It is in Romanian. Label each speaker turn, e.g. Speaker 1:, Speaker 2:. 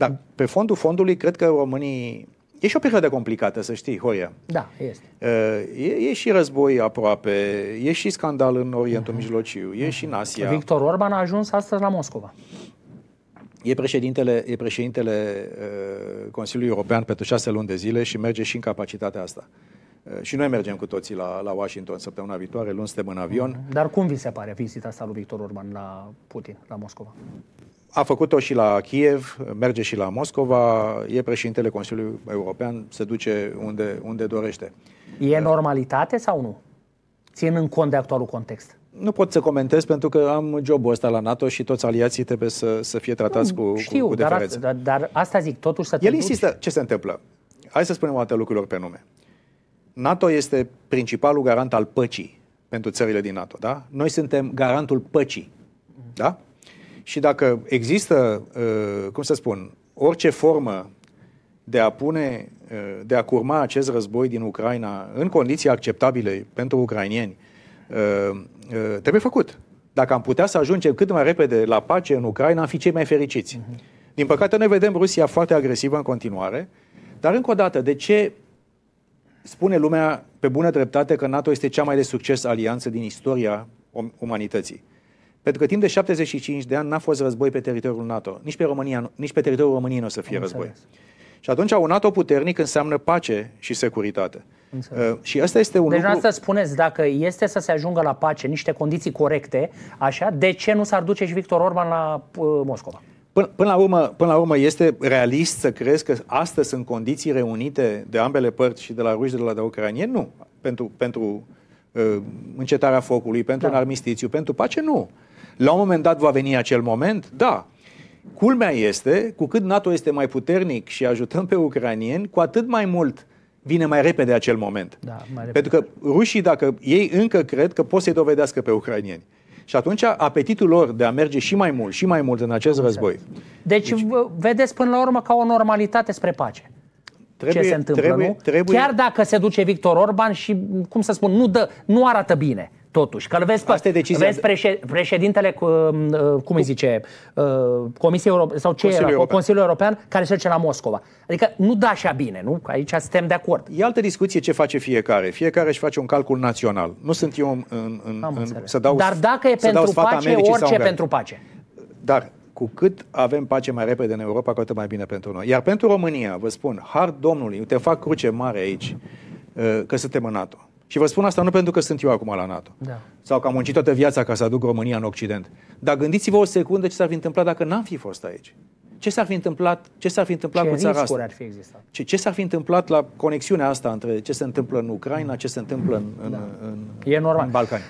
Speaker 1: Dar pe fondul fondului, cred că românii... E și o perioadă complicată, să știi, Hoia. Da, este. E, e și război aproape, e și scandal în Orientul uh-huh. Mijlociu, e uh-huh. și în Asia. Victor Orban a ajuns astăzi la Moscova. E președintele, e președintele uh, Consiliului European pentru șase luni de zile și merge și în capacitatea asta. Uh, și noi mergem cu toții la, la Washington săptămâna viitoare, luni suntem în avion.
Speaker 2: Dar cum vi se pare vizita asta lui Victor Orban la Putin, la Moscova?
Speaker 1: A făcut-o și la Kiev, merge și la Moscova, e președintele Consiliului European, se duce unde, unde dorește.
Speaker 2: E normalitate sau nu? Ținând cont de actualul context.
Speaker 1: Nu pot să comentez pentru că am jobul ăsta la NATO și toți aliații trebuie să, să fie tratați nu, cu, știu, cu, cu Dar,
Speaker 2: dar, dar asta zic, totuși să te El duci... insistă,
Speaker 1: ce se întâmplă? Hai să spunem o dată lucrurilor pe nume. NATO este principalul garant al păcii pentru țările din NATO, da? Noi suntem garantul păcii, da? Și dacă există, uh, cum să spun, orice formă de a pune, uh, de a curma acest război din Ucraina în condiții acceptabile pentru ucrainieni, uh, trebuie făcut. Dacă am putea să ajungem cât mai repede la pace în Ucraina, am fi cei mai fericiți. Mhm. Din păcate, noi vedem Rusia foarte agresivă în continuare, dar încă o dată, de ce spune lumea pe bună dreptate că NATO este cea mai de succes alianță din istoria umanității? Pentru că timp de 75 de ani n-a fost război pe teritoriul NATO. Nici pe, România, nici pe teritoriul României nu o să fie Am război. Înțeles. Și atunci un NATO puternic înseamnă pace și securitate. Uh, și asta este un deci, lucru... Deci
Speaker 2: spuneți, dacă este să se ajungă la pace, niște condiții corecte, așa, de ce nu s-ar duce și Victor Orban la uh, Moscova?
Speaker 1: Până, până, la urmă, până la urmă, este realist să crezi că astăzi sunt condiții reunite de ambele părți și de la ruși de la de ucranieni? Nu. Pentru, pentru uh, Uh, încetarea focului, pentru da. un armistițiu, pentru pace, nu. La un moment dat va veni acel moment? Da. Culmea este, cu cât NATO este mai puternic și ajutăm pe ucranieni, cu atât mai mult vine mai repede acel moment. Da, mai repede. Pentru că rușii, dacă ei încă cred că pot să-i dovedească pe ucranieni. Și atunci apetitul lor de a merge și mai mult, și mai mult în acest război.
Speaker 2: Deci, deci vedeți până la urmă ca o normalitate spre pace
Speaker 1: trebuie, ce se întâmplă, trebuie, nu? Trebuie... Chiar
Speaker 2: dacă se duce Victor Orban și, cum să spun, nu, dă, nu arată bine totuși. Că vezi, Asta e decizia vezi președ, președintele, cu, um, uh, cum îi zice, uh, Comisia Europe sau ce Consiliul era, European. Consiliul European, care se duce la Moscova. Adică nu da așa bine, nu? Aici suntem de acord.
Speaker 1: E altă discuție ce face fiecare. Fiecare își face un calcul național. Nu sunt eu în, în, în, în să dau Dar dacă e pentru pace, orice pentru pace. Dar cu cât avem pace mai repede în Europa, cu atât mai bine pentru noi. Iar pentru România, vă spun, har Domnului, te fac cruce mare aici, uh, că suntem în NATO. Și vă spun asta nu pentru că sunt eu acum la NATO. Da. Sau că am muncit toată viața ca să aduc România în Occident. Dar gândiți-vă o secundă ce s-ar fi întâmplat dacă n-am fi fost aici. Ce s-ar fi întâmplat, ce s-ar fi întâmplat ce cu țara asta? Ar fi existat? Ce, ce s-ar fi întâmplat la conexiunea asta între ce se întâmplă în Ucraina, ce se întâmplă în, în, da. în, în, e normal. în Balcani?